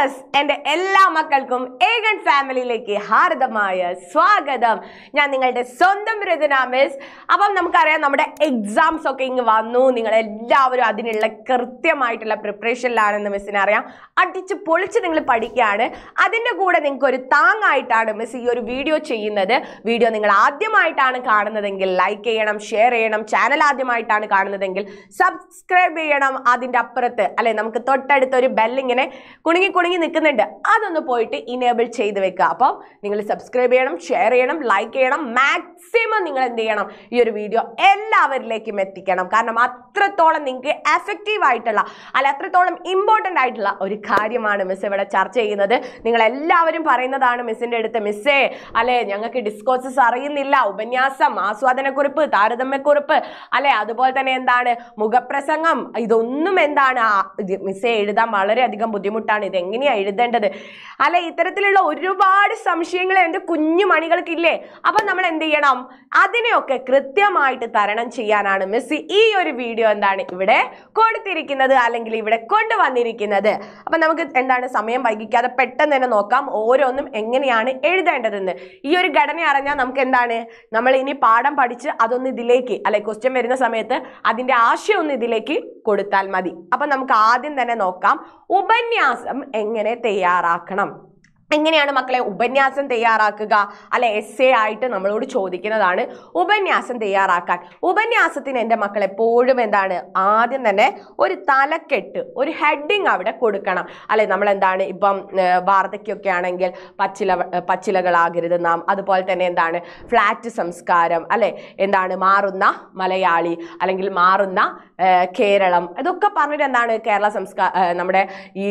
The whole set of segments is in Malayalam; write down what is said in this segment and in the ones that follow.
യെസ് എൻ്റെ എല്ലാ മക്കൾക്കും ഏകൻ ഫാമിലിയിലേക്ക് ഹാർദമായ സ്വാഗതം ഞാൻ നിങ്ങളുടെ സ്വന്തം രചന മിസ് അപ്പം നമുക്കറിയാം നമ്മുടെ എക്സാംസ് ഒക്കെ ഇങ്ങ് വന്നു നിങ്ങളെല്ലാവരും അതിനുള്ള കൃത്യമായിട്ടുള്ള പ്രിപ്പറേഷനിലാണെന്ന് മിസ്സിനെ അറിയാം അടിച്ച് പൊളിച്ച് നിങ്ങൾ പഠിക്കുകയാണ് അതിൻ്റെ കൂടെ നിങ്ങൾക്ക് ഒരു താങ്ങായിട്ടാണ് മിസ് ഈ ഒരു വീഡിയോ ചെയ്യുന്നത് വീഡിയോ നിങ്ങൾ ആദ്യമായിട്ടാണ് കാണുന്നതെങ്കിൽ ലൈക്ക് ചെയ്യണം ഷെയർ ചെയ്യണം ചാനൽ ആദ്യമായിട്ടാണ് കാണുന്നതെങ്കിൽ സബ്സ്ക്രൈബ് ചെയ്യണം അതിൻ്റെ അപ്പുറത്ത് അല്ലെ നമുക്ക് തൊട്ടടുത്ത് ഒരു ബെല്ലിങ്ങനെ കുണുങ്ങി മുടങ്ങി നിൽക്കുന്നുണ്ട് അതൊന്ന് പോയിട്ട് ഇനേബിൾ ചെയ്ത് വെക്കുക അപ്പം നിങ്ങൾ സബ്സ്ക്രൈബ് ചെയ്യണം ഷെയർ ചെയ്യണം ലൈക്ക് ചെയ്യണം മാക്സിമം നിങ്ങൾ എന്ത് ചെയ്യണം ഈ ഒരു വീഡിയോ എല്ലാവരിലേക്കും എത്തിക്കണം കാരണം അത്രത്തോളം നിങ്ങൾക്ക് എഫക്റ്റീവ് ആയിട്ടുള്ള അല്ല അത്രത്തോളം ഇമ്പോർട്ടൻ്റ് ആയിട്ടുള്ള ഒരു കാര്യമാണ് മിസ് ഇവിടെ ചർച്ച ചെയ്യുന്നത് നിങ്ങൾ എല്ലാവരും പറയുന്നതാണ് മിസ്സിൻ്റെ അടുത്ത് മിസ്സേ അല്ലേ ഞങ്ങൾക്ക് ഡിസ്കോഴ്സസ് അറിയുന്നില്ല ഉപന്യാസം ആസ്വാദനക്കുറിപ്പ് താരതമ്യക്കുറിപ്പ് അല്ലെ അതുപോലെ തന്നെ എന്താണ് മുഖപ്രസംഗം ഇതൊന്നും എന്താണ് മിസ്സേ എഴുതാൻ വളരെയധികം ബുദ്ധിമുട്ടാണ് ഇത് എങ്ങനെയാണ് എഴുതേണ്ടത് അല്ല ഇത്തരത്തിലുള്ള ഒരുപാട് സംശയങ്ങൾ എൻ്റെ കുഞ്ഞു മണികൾക്കില്ലേ അപ്പൊ നമ്മൾ എന്ത് ചെയ്യണം അതിനെയൊക്കെ കൃത്യമായിട്ട് തരണം ചെയ്യാനാണ് മെസ്സി ഈ ഒരു വീഡിയോ എന്താണ് ഇവിടെ കൊടുത്തിരിക്കുന്നത് അല്ലെങ്കിൽ ഇവിടെ കൊണ്ടുവന്നിരിക്കുന്നത് അപ്പൊ നമുക്ക് എന്താണ് സമയം വൈകിക്കാതെ പെട്ടെന്ന് തന്നെ നോക്കാം ഓരോന്നും എങ്ങനെയാണ് എഴുതേണ്ടതെന്ന് ഈ ഒരു ഘടന അറിഞ്ഞാൽ നമുക്ക് എന്താണ് നമ്മൾ ഇനി പാഠം പഠിച്ച് അതൊന്ന് ഇതിലേക്ക് അല്ലെ ക്വസ്റ്റ്യൻ വരുന്ന സമയത്ത് അതിൻ്റെ ആശയം ഒന്ന് ഇതിലേക്ക് കൊടുത്താൽ മതി അപ്പൊ നമുക്ക് ആദ്യം തന്നെ നോക്കാം ഉപന്യാസം എങ്ങനെ തയ്യാറാക്കണം എങ്ങനെയാണ് മക്കളെ ഉപന്യാസം തയ്യാറാക്കുക അല്ലെ എസ് എ ആയിട്ട് നമ്മളോട് ചോദിക്കുന്നതാണ് ഉപന്യാസം തയ്യാറാക്കാൻ ഉപന്യാസത്തിന് എൻ്റെ മക്കൾ എപ്പോഴും എന്താണ് ആദ്യം തന്നെ ഒരു തലക്കെട്ട് ഒരു ഹെഡിങ് അവിടെ കൊടുക്കണം അല്ലെ നമ്മൾ എന്താണ് ഇപ്പം വാർദ്ധക്യമൊക്കെ ആണെങ്കിൽ പച്ചില പച്ചിലകളാകരുത് നാം അതുപോലെ തന്നെ എന്താണ് ഫ്ലാറ്റ് സംസ്കാരം അല്ലെ എന്താണ് മാറുന്ന മലയാളി അല്ലെങ്കിൽ മാറുന്ന കേരളം ഇതൊക്കെ പറഞ്ഞിട്ട് എന്താണ് കേരള സംസ്കാ നമ്മുടെ ഈ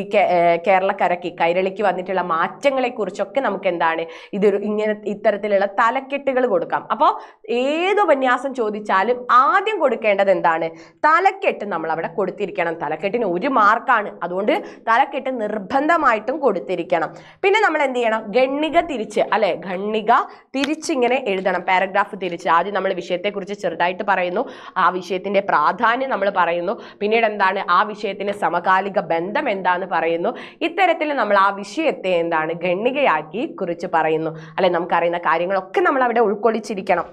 കേരളക്കരക്ക് കൈരളിക്ക് വന്നിട്ടുള്ള മാറ്റം മാറ്റങ്ങളെക്കുറിച്ചൊക്കെ നമുക്ക് എന്താണ് ഇതൊരു ഇങ്ങനെ ഇത്തരത്തിലുള്ള തലക്കെട്ടുകൾ കൊടുക്കാം അപ്പോൾ ഏത് ഉപന്യാസം ചോദിച്ചാലും ആദ്യം കൊടുക്കേണ്ടത് എന്താണ് തലക്കെട്ട് നമ്മൾ അവിടെ കൊടുത്തിരിക്കണം തലക്കെട്ടിന് ഒരു മാർക്കാണ് അതുകൊണ്ട് തലക്കെട്ട് നിർബന്ധമായിട്ടും കൊടുത്തിരിക്കണം പിന്നെ നമ്മൾ എന്ത് ചെയ്യണം ഗണ്ണിക തിരിച്ച് അല്ലെ ഗണ്ണിക തിരിച്ചിങ്ങനെ എഴുതണം പാരഗ്രാഫ് തിരിച്ച് ആദ്യം നമ്മൾ വിഷയത്തെക്കുറിച്ച് ചെറുതായിട്ട് പറയുന്നു ആ വിഷയത്തിന്റെ പ്രാധാന്യം നമ്മൾ പറയുന്നു പിന്നീട് എന്താണ് ആ വിഷയത്തിന്റെ സമകാലിക ബന്ധം എന്താണെന്ന് പറയുന്നു ഇത്തരത്തിൽ നമ്മൾ ആ വിഷയത്തെ എന്താണ് ഖണ്ഡികയാക്കി കുറിച്ച് പറയുന്നു അല്ലെ നമുക്കറിയുന്ന കാര്യങ്ങളൊക്കെ നമ്മൾ അവിടെ ഉൾക്കൊള്ളിച്ചിരിക്കണം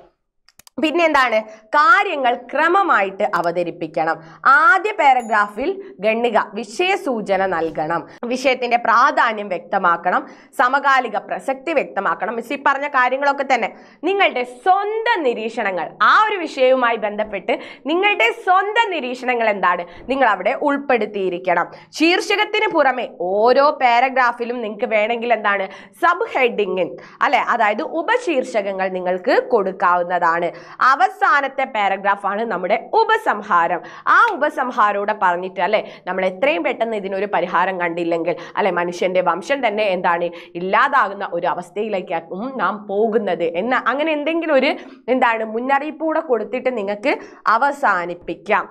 പിന്നെ എന്താണ് കാര്യങ്ങൾ ക്രമമായിട്ട് അവതരിപ്പിക്കണം ആദ്യ പാരഗ്രാഫിൽ ഗണ്ണിക വിഷയ സൂചന നൽകണം വിഷയത്തിന്റെ പ്രാധാന്യം വ്യക്തമാക്കണം സമകാലിക പ്രസക്തി വ്യക്തമാക്കണം മിസ് ഈ പറഞ്ഞ കാര്യങ്ങളൊക്കെ തന്നെ നിങ്ങളുടെ സ്വന്തം നിരീക്ഷണങ്ങൾ ആ ഒരു വിഷയവുമായി ബന്ധപ്പെട്ട് നിങ്ങളുടെ സ്വന്തം നിരീക്ഷണങ്ങൾ എന്താണ് നിങ്ങൾ അവിടെ ഉൾപ്പെടുത്തിയിരിക്കണം ശീർഷകത്തിന് പുറമെ ഓരോ പാരഗ്രാഫിലും നിങ്ങൾക്ക് വേണമെങ്കിൽ എന്താണ് സബ് ഹെഡിങ്ങിൻ അല്ലെ അതായത് ഉപശീർഷകങ്ങൾ നിങ്ങൾക്ക് കൊടുക്കാവുന്നതാണ് അവസാനത്തെ പാരഗ്രാഫാണ് നമ്മുടെ ഉപസംഹാരം ആ ഉപസംഹാരോടെ പറഞ്ഞിട്ട് അല്ലെ നമ്മൾ എത്രയും പെട്ടെന്ന് ഇതിനൊരു പരിഹാരം കണ്ടില്ലെങ്കിൽ അല്ലെ മനുഷ്യന്റെ വംശം തന്നെ എന്താണ് ഇല്ലാതാകുന്ന ഒരു അവസ്ഥയിലേക്കും നാം പോകുന്നത് എന്ന അങ്ങനെ എന്തെങ്കിലും ഒരു എന്താണ് മുന്നറിയിപ്പ് കൂടെ കൊടുത്തിട്ട് നിങ്ങൾക്ക് അവസാനിപ്പിക്കാം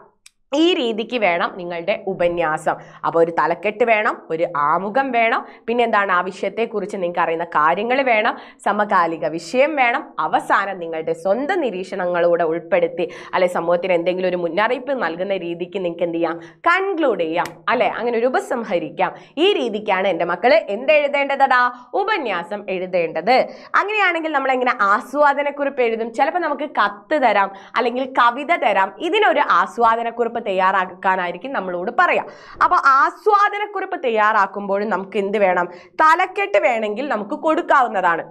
ഈ രീതിക്ക് വേണം നിങ്ങളുടെ ഉപന്യാസം അപ്പോൾ ഒരു തലക്കെട്ട് വേണം ഒരു ആമുഖം വേണം പിന്നെ എന്താണ് ആ വിഷയത്തെക്കുറിച്ച് നിങ്ങൾക്ക് അറിയുന്ന കാര്യങ്ങൾ വേണം സമകാലിക വിഷയം വേണം അവസാനം നിങ്ങളുടെ സ്വന്തം നിരീക്ഷണങ്ങളൂടെ ഉൾപ്പെടുത്തി അല്ലെ സമൂഹത്തിന് എന്തെങ്കിലും ഒരു മുന്നറിയിപ്പ് നൽകുന്ന രീതിക്ക് നിങ്ങൾക്ക് എന്ത് ചെയ്യാം കൺക്ലൂഡ് ചെയ്യാം അല്ലെ അങ്ങനെ ഒരു ഉപസംഹരിക്കാം ഈ രീതിക്കാണ് എൻ്റെ മക്കൾ എന്ത് എഴുതേണ്ടതടാ ഉപന്യാസം എഴുതേണ്ടത് അങ്ങനെയാണെങ്കിൽ നമ്മൾ എങ്ങനെ ആസ്വാദനക്കുറിപ്പ് എഴുതും ചിലപ്പോൾ നമുക്ക് കത്ത് തരാം അല്ലെങ്കിൽ കവിത തരാം ഇതിനൊരു ആസ്വാദനക്കുറിപ്പ് ആസ്വാദനക്കുറിപ്പ് തയ്യാറാക്കാനായിരിക്കും നമ്മളോട് പറയാ അപ്പോൾ ആസ്വാദനക്കുറിപ്പ് തയ്യാറാക്കുമ്പോഴും നമുക്ക് എന്ത് വേണം തലക്കെട്ട് വേണമെങ്കിൽ നമുക്ക് കൊടുക്കാവുന്നതാണ്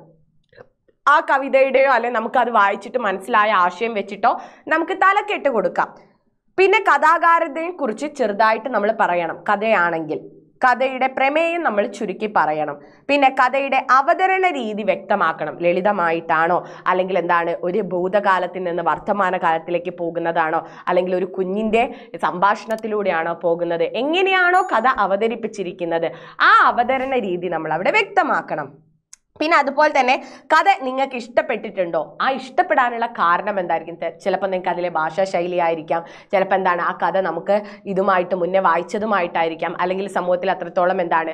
ആ കവിതയുടെയോ അല്ലെ നമുക്ക് അത് വായിച്ചിട്ട് മനസ്സിലായ ആശയം വെച്ചിട്ടോ നമുക്ക് തലക്കെട്ട് കൊടുക്കാം പിന്നെ കഥാകാരതയെ കുറിച്ച് ചെറുതായിട്ട് നമ്മൾ പറയണം കഥയാണെങ്കിൽ കഥയുടെ പ്രമേയം നമ്മൾ ചുരുക്കി പറയണം പിന്നെ കഥയുടെ അവതരണ രീതി വ്യക്തമാക്കണം ലളിതമായിട്ടാണോ അല്ലെങ്കിൽ എന്താണ് ഒരു ഭൂതകാലത്തിൽ നിന്ന് വർത്തമാന കാലത്തിലേക്ക് പോകുന്നതാണോ അല്ലെങ്കിൽ ഒരു കുഞ്ഞിൻ്റെ സംഭാഷണത്തിലൂടെയാണോ പോകുന്നത് എങ്ങനെയാണോ കഥ അവതരിപ്പിച്ചിരിക്കുന്നത് ആ അവതരണ രീതി നമ്മൾ അവിടെ വ്യക്തമാക്കണം പിന്നെ അതുപോലെ തന്നെ കഥ നിങ്ങൾക്ക് ഇഷ്ടപ്പെട്ടിട്ടുണ്ടോ ആ ഇഷ്ടപ്പെടാനുള്ള കാരണം എന്തായിരിക്കും ചിലപ്പോൾ നിങ്ങൾക്ക് അതിലെ ഭാഷാ ശൈലി ആയിരിക്കാം ചിലപ്പോൾ എന്താണ് ആ കഥ നമുക്ക് ഇതുമായിട്ട് മുന്നേ വായിച്ചതുമായിട്ടായിരിക്കാം അല്ലെങ്കിൽ സമൂഹത്തിൽ അത്രത്തോളം എന്താണ്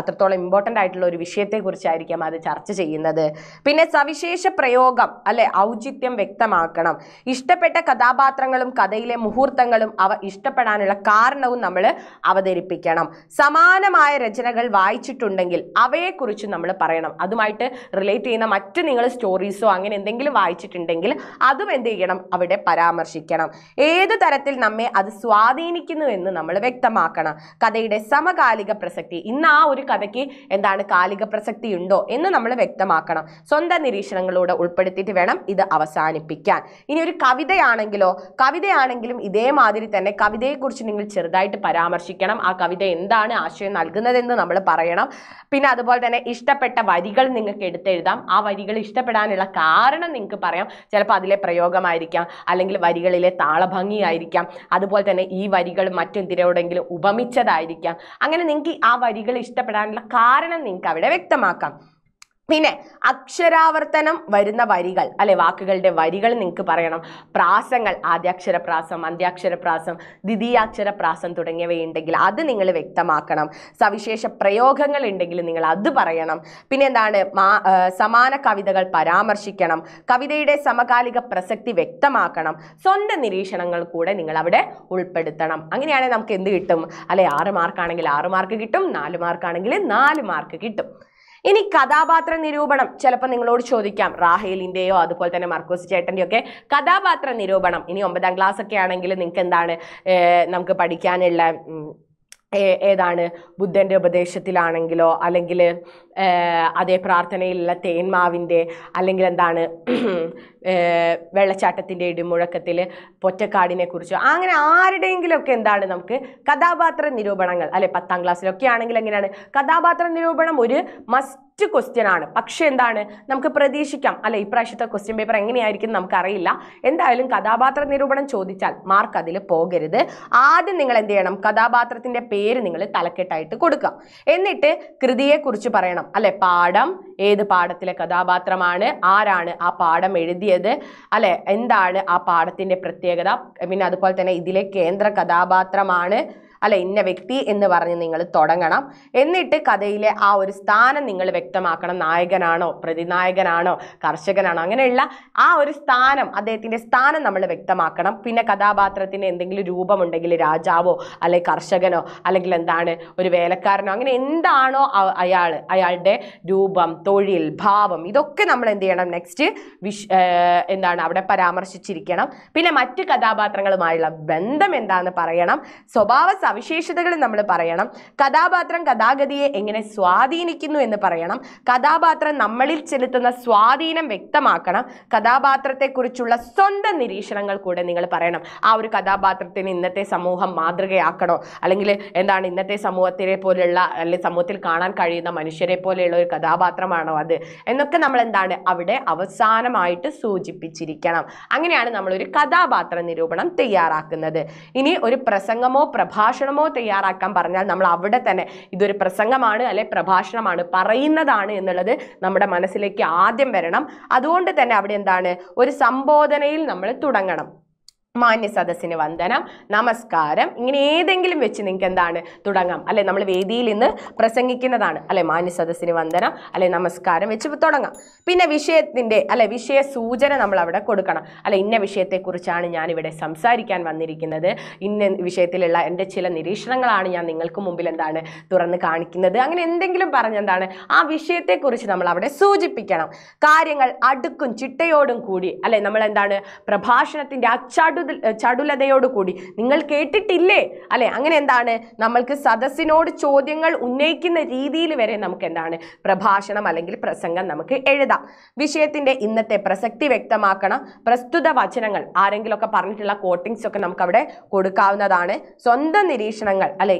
അത്രത്തോളം ഇമ്പോർട്ടൻ്റ് ആയിട്ടുള്ള ഒരു വിഷയത്തെക്കുറിച്ചായിരിക്കാം അത് ചർച്ച ചെയ്യുന്നത് പിന്നെ സവിശേഷ പ്രയോഗം അല്ലെ ഔചിത്യം വ്യക്തമാക്കണം ഇഷ്ടപ്പെട്ട കഥാപാത്രങ്ങളും കഥയിലെ മുഹൂർത്തങ്ങളും അവ ഇഷ്ടപ്പെടാനുള്ള കാരണവും നമ്മൾ അവതരിപ്പിക്കണം സമാനമായ രചനകൾ വായിച്ചിട്ടുണ്ടെങ്കിൽ അവയെക്കുറിച്ച് നമ്മൾ പറയണം അതുമായിട്ട് റിലേറ്റ് ചെയ്യുന്ന മറ്റ് നിങ്ങൾ സ്റ്റോറീസോ അങ്ങനെ എന്തെങ്കിലും വായിച്ചിട്ടുണ്ടെങ്കിൽ അതും എന്ത് ചെയ്യണം അവിടെ പരാമർശിക്കണം ഏത് തരത്തിൽ നമ്മെ അത് സ്വാധീനിക്കുന്നു എന്ന് നമ്മൾ വ്യക്തമാക്കണം കഥയുടെ സമകാലിക പ്രസക്തി ഇന്ന് ആ ഒരു കഥയ്ക്ക് എന്താണ് കാലിക പ്രസക്തി ഉണ്ടോ എന്ന് നമ്മൾ വ്യക്തമാക്കണം സ്വന്തം നിരീക്ഷണങ്ങളോട് ഉൾപ്പെടുത്തിയിട്ട് വേണം ഇത് അവസാനിപ്പിക്കാൻ ഇനി ഒരു കവിതയാണെങ്കിലോ കവിതയാണെങ്കിലും ഇതേമാതിരി തന്നെ കവിതയെക്കുറിച്ച് നിങ്ങൾ ചെറുതായിട്ട് പരാമർശിക്കണം ആ കവിത എന്താണ് ആശയം നൽകുന്നതെന്ന് നമ്മൾ പറയണം പിന്നെ അതുപോലെ തന്നെ ഇഷ്ട ഇഷ്ടപ്പെട്ട വരികൾ നിങ്ങൾക്ക് എടുത്തെഴുതാം ആ വരികൾ ഇഷ്ടപ്പെടാനുള്ള കാരണം നിങ്ങൾക്ക് പറയാം ചിലപ്പോൾ അതിലെ പ്രയോഗമായിരിക്കാം അല്ലെങ്കിൽ വരികളിലെ താളഭംഗിയായിരിക്കാം അതുപോലെ തന്നെ ഈ വരികൾ മറ്റെന്തിനോടെങ്കിലും ഉപമിച്ചതായിരിക്കാം അങ്ങനെ നിങ്ങൾക്ക് ആ വരികൾ ഇഷ്ടപ്പെടാനുള്ള കാരണം നിങ്ങൾക്ക് അവിടെ വ്യക്തമാക്കാം പിന്നെ അക്ഷരാവർത്തനം വരുന്ന വരികൾ അല്ലെ വാക്കുകളുടെ വരികൾ നിങ്ങൾക്ക് പറയണം പ്രാസങ്ങൾ ആദ്യാക്ഷരപ്രാസം അന്ത്യാക്ഷരപ്രാസം ദ്വിതീയാക്ഷരപ്രാസം തുടങ്ങിയവയുണ്ടെങ്കിൽ അത് നിങ്ങൾ വ്യക്തമാക്കണം സവിശേഷ പ്രയോഗങ്ങൾ ഉണ്ടെങ്കിൽ നിങ്ങൾ അത് പറയണം പിന്നെ എന്താണ് സമാന കവിതകൾ പരാമർശിക്കണം കവിതയുടെ സമകാലിക പ്രസക്തി വ്യക്തമാക്കണം സ്വന്തം നിരീക്ഷണങ്ങൾ കൂടെ നിങ്ങൾ അവിടെ ഉൾപ്പെടുത്തണം അങ്ങനെയാണെങ്കിൽ നമുക്ക് എന്ത് കിട്ടും അല്ലെ ആറ് മാർക്കാണെങ്കിൽ ആറ് മാർക്ക് കിട്ടും നാല് മാർക്കാണെങ്കിൽ നാല് മാർക്ക് കിട്ടും ഇനി കഥാപാത്ര നിരൂപണം ചിലപ്പോൾ നിങ്ങളോട് ചോദിക്കാം റാഹേലിൻ്റെയോ അതുപോലെ തന്നെ മർക്കോസ് ചേട്ടൻ്റെയോ ഒക്കെ കഥാപാത്ര നിരൂപണം ഇനി ഒമ്പതാം ക്ലാസ് ഒക്കെ ആണെങ്കിൽ നിങ്ങൾക്ക് എന്താണ് നമുക്ക് പഠിക്കാനുള്ള ഏതാണ് ബുദ്ധൻ്റെ ഉപദേശത്തിലാണെങ്കിലോ അല്ലെങ്കിൽ അതേ പ്രാർത്ഥനയിലുള്ള തേന്മാവിൻ്റെ അല്ലെങ്കിൽ എന്താണ് വെള്ളച്ചാട്ടത്തിൻ്റെ ഇടിമുഴക്കത്തിൽ പൊറ്റക്കാടിനെ കുറിച്ചോ അങ്ങനെ ആരുടെയെങ്കിലുമൊക്കെ എന്താണ് നമുക്ക് കഥാപാത്ര നിരൂപണങ്ങൾ അല്ലെ പത്താം ക്ലാസ്സിലൊക്കെ ആണെങ്കിൽ എങ്ങനെയാണ് കഥാപാത്ര നിരൂപണം ഒരു മസ്റ്റ് ടഫ് ക്വസ്റ്റ്യൻ ആണ് പക്ഷെ എന്താണ് നമുക്ക് പ്രതീക്ഷിക്കാം അല്ല ഇപ്രാവശ്യത്തെ ക്വസ്റ്റ്യൻ പേപ്പർ എങ്ങനെയായിരിക്കും നമുക്കറിയില്ല എന്തായാലും കഥാപാത്ര നിരൂപണം ചോദിച്ചാൽ മാർക്ക് അതിൽ പോകരുത് ആദ്യം നിങ്ങൾ എന്ത് ചെയ്യണം കഥാപാത്രത്തിന്റെ പേര് നിങ്ങൾ തലക്കെട്ടായിട്ട് കൊടുക്കുക എന്നിട്ട് കൃതിയെക്കുറിച്ച് പറയണം അല്ലെ പാഠം ഏത് പാഠത്തിലെ കഥാപാത്രമാണ് ആരാണ് ആ പാഠം എഴുതിയത് അല്ലെ എന്താണ് ആ പാഠത്തിന്റെ പ്രത്യേകത പിന്നെ അതുപോലെ തന്നെ ഇതിലെ കേന്ദ്ര കഥാപാത്രമാണ് അല്ല ഇന്ന വ്യക്തി എന്ന് പറഞ്ഞ് നിങ്ങൾ തുടങ്ങണം എന്നിട്ട് കഥയിലെ ആ ഒരു സ്ഥാനം നിങ്ങൾ വ്യക്തമാക്കണം നായകനാണോ പ്രതിനായകനാണോ കർഷകനാണോ അങ്ങനെയുള്ള ആ ഒരു സ്ഥാനം അദ്ദേഹത്തിൻ്റെ സ്ഥാനം നമ്മൾ വ്യക്തമാക്കണം പിന്നെ കഥാപാത്രത്തിന് എന്തെങ്കിലും രൂപമുണ്ടെങ്കിൽ രാജാവോ അല്ലെങ്കിൽ കർഷകനോ അല്ലെങ്കിൽ എന്താണ് ഒരു വേലക്കാരനോ അങ്ങനെ എന്താണോ അയാൾ അയാളുടെ രൂപം തൊഴിൽ ഭാവം ഇതൊക്കെ നമ്മൾ എന്ത് ചെയ്യണം നെക്സ്റ്റ് വിഷ് എന്താണ് അവിടെ പരാമർശിച്ചിരിക്കണം പിന്നെ മറ്റ് കഥാപാത്രങ്ങളുമായുള്ള ബന്ധം എന്താണെന്ന് പറയണം സ്വഭാവ സവിശേഷതകൾ നമ്മൾ പറയണം കഥാപാത്രം കഥാഗതിയെ എങ്ങനെ സ്വാധീനിക്കുന്നു എന്ന് പറയണം കഥാപാത്രം നമ്മളിൽ ചെലുത്തുന്ന സ്വാധീനം വ്യക്തമാക്കണം കഥാപാത്രത്തെക്കുറിച്ചുള്ള സ്വന്തം നിരീക്ഷണങ്ങൾ കൂടെ നിങ്ങൾ പറയണം ആ ഒരു കഥാപാത്രത്തിന് ഇന്നത്തെ സമൂഹം മാതൃകയാക്കണോ അല്ലെങ്കിൽ എന്താണ് ഇന്നത്തെ സമൂഹത്തിനെ പോലെയുള്ള അല്ലെങ്കിൽ സമൂഹത്തിൽ കാണാൻ കഴിയുന്ന മനുഷ്യരെ പോലെയുള്ള ഒരു കഥാപാത്രമാണോ അത് എന്നൊക്കെ നമ്മൾ എന്താണ് അവിടെ അവസാനമായിട്ട് സൂചിപ്പിച്ചിരിക്കണം അങ്ങനെയാണ് നമ്മളൊരു കഥാപാത്ര നിരൂപണം തയ്യാറാക്കുന്നത് ഇനി ഒരു പ്രസംഗമോ പ്രഭാഷണമോ പ്രഭാഷണമോ തയ്യാറാക്കാൻ പറഞ്ഞാൽ നമ്മൾ അവിടെ തന്നെ ഇതൊരു പ്രസംഗമാണ് അല്ലെ പ്രഭാഷണമാണ് പറയുന്നതാണ് എന്നുള്ളത് നമ്മുടെ മനസ്സിലേക്ക് ആദ്യം വരണം അതുകൊണ്ട് തന്നെ അവിടെ എന്താണ് ഒരു സംബോധനയിൽ നമ്മൾ തുടങ്ങണം മാന്യ സദസ്സിന് വന്ദനം നമസ്കാരം ഇങ്ങനെ ഏതെങ്കിലും വെച്ച് നിങ്ങൾക്ക് എന്താണ് തുടങ്ങാം അല്ലെ നമ്മൾ വേദിയിൽ ഇന്ന് പ്രസംഗിക്കുന്നതാണ് അല്ലെ മാന്യ സദസ്സിന് വന്ദനം അല്ലെ നമസ്കാരം വെച്ച് തുടങ്ങാം പിന്നെ വിഷയത്തിൻ്റെ അല്ലെ വിഷയ സൂചന നമ്മൾ അവിടെ കൊടുക്കണം അല്ലെ ഇന്ന വിഷയത്തെക്കുറിച്ചാണ് ഞാനിവിടെ സംസാരിക്കാൻ വന്നിരിക്കുന്നത് ഇന്ന വിഷയത്തിലുള്ള എൻ്റെ ചില നിരീക്ഷണങ്ങളാണ് ഞാൻ നിങ്ങൾക്ക് മുമ്പിൽ എന്താണ് തുറന്ന് കാണിക്കുന്നത് അങ്ങനെ എന്തെങ്കിലും പറഞ്ഞെന്താണ് ആ വിഷയത്തെക്കുറിച്ച് നമ്മൾ അവിടെ സൂചിപ്പിക്കണം കാര്യങ്ങൾ അടുക്കും ചിട്ടയോടും കൂടി അല്ലെ നമ്മൾ എന്താണ് പ്രഭാഷണത്തിൻ്റെ അച്ചടു ചടുത ചടുലതയോടുകൂടി നിങ്ങൾ കേട്ടിട്ടില്ലേ അല്ലെ അങ്ങനെ എന്താണ് നമ്മൾക്ക് സദസ്സിനോട് ചോദ്യങ്ങൾ ഉന്നയിക്കുന്ന രീതിയിൽ വരെ നമുക്ക് എന്താണ് പ്രഭാഷണം അല്ലെങ്കിൽ പ്രസംഗം നമുക്ക് എഴുതാം വിഷയത്തിന്റെ ഇന്നത്തെ പ്രസക്തി വ്യക്തമാക്കണം പ്രസ്തുത വചനങ്ങൾ ആരെങ്കിലുമൊക്കെ പറഞ്ഞിട്ടുള്ള കോട്ടിങ്സ് ഒക്കെ നമുക്ക് അവിടെ കൊടുക്കാവുന്നതാണ് സ്വന്തം നിരീക്ഷണങ്ങൾ അല്ലെ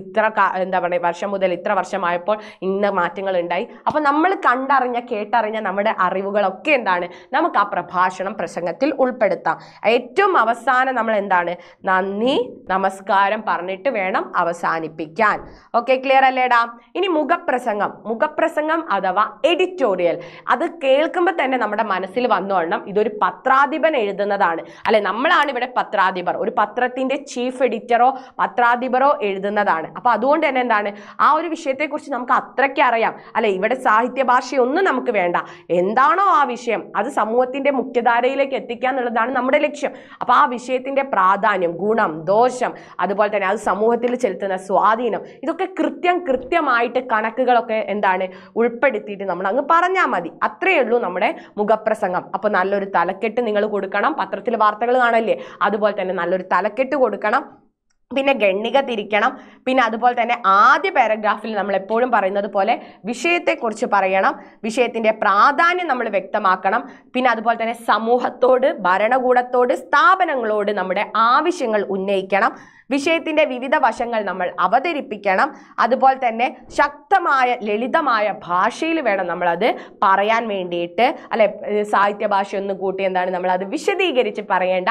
ഇത്ര എന്താ പറയുക വർഷം മുതൽ ഇത്ര വർഷമായപ്പോൾ ഇന്ന മാറ്റങ്ങൾ ഉണ്ടായി അപ്പൊ നമ്മൾ കണ്ടറിഞ്ഞ കേട്ടറിഞ്ഞ നമ്മുടെ അറിവുകളൊക്കെ എന്താണ് നമുക്ക് ആ പ്രഭാഷണം പ്രസംഗത്തിൽ ഉൾപ്പെടുത്താം ഏറ്റവും ഏറ്റവും അവസാനം നമ്മൾ എന്താണ് നന്ദി നമസ്കാരം പറഞ്ഞിട്ട് വേണം അവസാനിപ്പിക്കാൻ ഓക്കെ ക്ലിയർ അല്ലേടാ ഇനി മുഖപ്രസംഗം മുഖപ്രസംഗം അഥവാ എഡിറ്റോറിയൽ അത് കേൾക്കുമ്പോൾ തന്നെ നമ്മുടെ മനസ്സിൽ വന്നോളണം ഇതൊരു പത്രാധിപൻ എഴുതുന്നതാണ് അല്ലെ നമ്മളാണ് ഇവിടെ പത്രാധിപർ ഒരു പത്രത്തിന്റെ ചീഫ് എഡിറ്ററോ പത്രാധിപറോ എഴുതുന്നതാണ് അപ്പൊ അതുകൊണ്ട് തന്നെ എന്താണ് ആ ഒരു വിഷയത്തെക്കുറിച്ച് നമുക്ക് അത്രയ്ക്ക് അറിയാം അല്ലെ ഇവിടെ സാഹിത്യ ഭാഷയൊന്നും നമുക്ക് വേണ്ട എന്താണോ ആ വിഷയം അത് സമൂഹത്തിന്റെ മുഖ്യധാരയിലേക്ക് എത്തിക്കുക എന്നുള്ളതാണ് നമ്മുടെ ലക്ഷ്യം അപ്പോൾ ആ വിഷയത്തിൻ്റെ പ്രാധാന്യം ഗുണം ദോഷം അതുപോലെ തന്നെ അത് സമൂഹത്തിൽ ചെലുത്തുന്ന സ്വാധീനം ഇതൊക്കെ കൃത്യം കൃത്യമായിട്ട് കണക്കുകളൊക്കെ എന്താണ് ഉൾപ്പെടുത്തിയിട്ട് നമ്മൾ അങ്ങ് പറഞ്ഞാൽ മതി അത്രയേ ഉള്ളൂ നമ്മുടെ മുഖപ്രസംഗം അപ്പോൾ നല്ലൊരു തലക്കെട്ട് നിങ്ങൾ കൊടുക്കണം പത്രത്തിൽ വാർത്തകൾ കാണല്ലേ അതുപോലെ തന്നെ നല്ലൊരു തലക്കെട്ട് കൊടുക്കണം പിന്നെ ഗണ്ണിക തിരിക്കണം പിന്നെ അതുപോലെ തന്നെ ആദ്യ പാരഗ്രാഫിൽ നമ്മൾ എപ്പോഴും പറയുന്നത് പോലെ വിഷയത്തെക്കുറിച്ച് പറയണം വിഷയത്തിൻ്റെ പ്രാധാന്യം നമ്മൾ വ്യക്തമാക്കണം പിന്നെ അതുപോലെ തന്നെ സമൂഹത്തോട് ഭരണകൂടത്തോട് സ്ഥാപനങ്ങളോട് നമ്മുടെ ആവശ്യങ്ങൾ ഉന്നയിക്കണം വിഷയത്തിന്റെ വിവിധ വശങ്ങൾ നമ്മൾ അവതരിപ്പിക്കണം അതുപോലെ തന്നെ ശക്തമായ ലളിതമായ ഭാഷയിൽ വേണം നമ്മളത് പറയാൻ വേണ്ടിയിട്ട് അല്ലെ സാഹിത്യ ഭാഷ ഒന്ന് കൂട്ടി എന്താണ് നമ്മളത് വിശദീകരിച്ച് പറയേണ്ട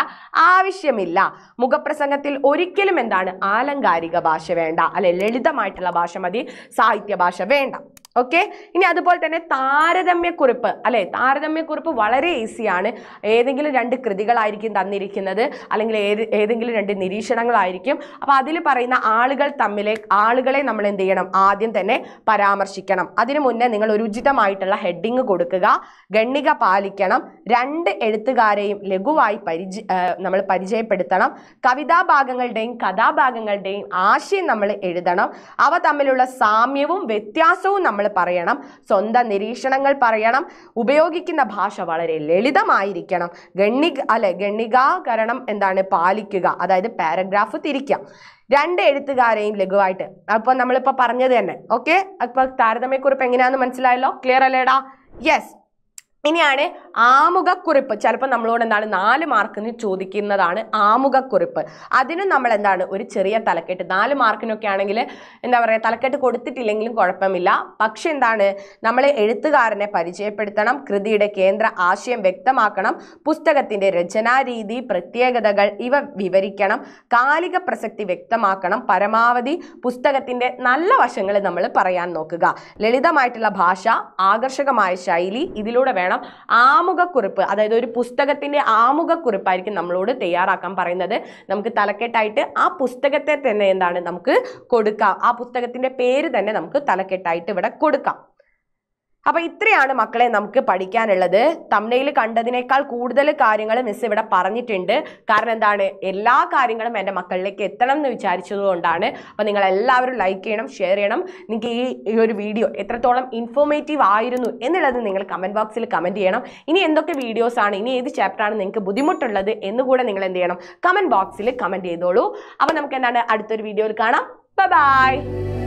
ആവശ്യമില്ല മുഖപ്രസംഗത്തിൽ ഒരിക്കലും എന്താണ് ആലങ്കാരിക ഭാഷ വേണ്ട അല്ലെ ലളിതമായിട്ടുള്ള ഭാഷ മതി സാഹിത്യ ഭാഷ വേണ്ട ഓക്കെ ഇനി അതുപോലെ തന്നെ താരതമ്യക്കുറിപ്പ് അല്ലെ താരതമ്യക്കുറിപ്പ് വളരെ ഈസിയാണ് ഏതെങ്കിലും രണ്ട് കൃതികളായിരിക്കും തന്നിരിക്കുന്നത് അല്ലെങ്കിൽ ഏത് ഏതെങ്കിലും രണ്ട് നിരീക്ഷണങ്ങളായിരിക്കും അപ്പോൾ അതിൽ പറയുന്ന ആളുകൾ തമ്മിലെ ആളുകളെ നമ്മൾ എന്ത് ചെയ്യണം ആദ്യം തന്നെ പരാമർശിക്കണം അതിനു മുന്നേ നിങ്ങൾ ഒരു ഉചിതമായിട്ടുള്ള ഹെഡിങ് കൊടുക്കുക ഗണ്ണിക പാലിക്കണം രണ്ട് എഴുത്തുകാരെയും ലഘുവായി പരിചയ നമ്മൾ പരിചയപ്പെടുത്തണം കവിതാഭാഗങ്ങളുടെയും കഥാഭാഗങ്ങളുടെയും ആശയം നമ്മൾ എഴുതണം അവ തമ്മിലുള്ള സാമ്യവും വ്യത്യാസവും നമ്മൾ പറയണം സ്വന്തം നിരീക്ഷണങ്ങൾ പറയണം ഉപയോഗിക്കുന്ന ഭാഷ വളരെ ലളിതമായിരിക്കണം ഗണ്ണി അല്ലെ ഗണ്ണികാകരണം എന്താണ് പാലിക്കുക അതായത് പാരഗ്രാഫ് തിരിക്കാം രണ്ട് എഴുത്തുകാരെയും ലഘുവായിട്ട് അപ്പോൾ നമ്മളിപ്പോൾ പറഞ്ഞത് തന്നെ ഓക്കെ അപ്പോൾ താരതമ്യക്കുറിപ്പ് എങ്ങനെയാണെന്ന് മനസ്സിലായല്ലോ ക്ലിയർ അല്ലേടാ യെസ് ഇനിയാണ് ആമുഖക്കുറിപ്പ് ചിലപ്പോൾ നമ്മളോട് എന്താണ് നാല് മാർക്കിന് ചോദിക്കുന്നതാണ് ആമുഖക്കുറിപ്പ് അതിനും നമ്മൾ എന്താണ് ഒരു ചെറിയ തലക്കെട്ട് നാല് മാർക്കിനൊക്കെ ആണെങ്കിൽ എന്താ പറയുക തലക്കെട്ട് കൊടുത്തിട്ടില്ലെങ്കിലും കുഴപ്പമില്ല പക്ഷെ എന്താണ് നമ്മൾ എഴുത്തുകാരനെ പരിചയപ്പെടുത്തണം കൃതിയുടെ കേന്ദ്ര ആശയം വ്യക്തമാക്കണം പുസ്തകത്തിൻ്റെ രചനാരീതി പ്രത്യേകതകൾ ഇവ വിവരിക്കണം കാലിക പ്രസക്തി വ്യക്തമാക്കണം പരമാവധി പുസ്തകത്തിൻ്റെ നല്ല വശങ്ങൾ നമ്മൾ പറയാൻ നോക്കുക ലളിതമായിട്ടുള്ള ഭാഷ ആകർഷകമായ ശൈലി ഇതിലൂടെ വേണം ചെയ്യണം ആമുഖക്കുറിപ്പ് അതായത് ഒരു പുസ്തകത്തിൻ്റെ ആമുഖക്കുറിപ്പായിരിക്കും നമ്മളോട് തയ്യാറാക്കാൻ പറയുന്നത് നമുക്ക് തലക്കെട്ടായിട്ട് ആ പുസ്തകത്തെ തന്നെ എന്താണ് നമുക്ക് കൊടുക്കാം ആ പുസ്തകത്തിൻ്റെ പേര് തന്നെ നമുക്ക് തലക്കെട്ടായിട്ട് ഇവിടെ കൊടുക്കാം അപ്പൊ ഇത്രയാണ് മക്കളെ നമുക്ക് പഠിക്കാനുള്ളത് തമ്മയിൽ കണ്ടതിനേക്കാൾ കൂടുതൽ കാര്യങ്ങൾ മിസ് ഇവിടെ പറഞ്ഞിട്ടുണ്ട് കാരണം എന്താണ് എല്ലാ കാര്യങ്ങളും എൻ്റെ മക്കളിലേക്ക് എത്തണം എന്ന് വിചാരിച്ചതുകൊണ്ടാണ് അപ്പോൾ നിങ്ങൾ എല്ലാവരും ലൈക്ക് ചെയ്യണം ഷെയർ ചെയ്യണം നിങ്ങൾക്ക് ഈ ഈ ഒരു വീഡിയോ എത്രത്തോളം ഇൻഫോർമേറ്റീവ് ആയിരുന്നു എന്നുള്ളത് നിങ്ങൾ കമൻറ്റ് ബോക്സിൽ കമൻറ്റ് ചെയ്യണം ഇനി എന്തൊക്കെ വീഡിയോസ് ആണ് ഇനി ഏത് ചാപ്റ്ററാണ് നിങ്ങൾക്ക് ബുദ്ധിമുട്ടുള്ളത് എന്നുകൂടെ നിങ്ങൾ എന്ത് ചെയ്യണം കമൻറ്റ് ബോക്സിൽ കമൻറ്റ് ചെയ്തോളൂ അപ്പോൾ നമുക്ക് എന്താണ് അടുത്തൊരു വീഡിയോയിൽ കാണാം ബൈ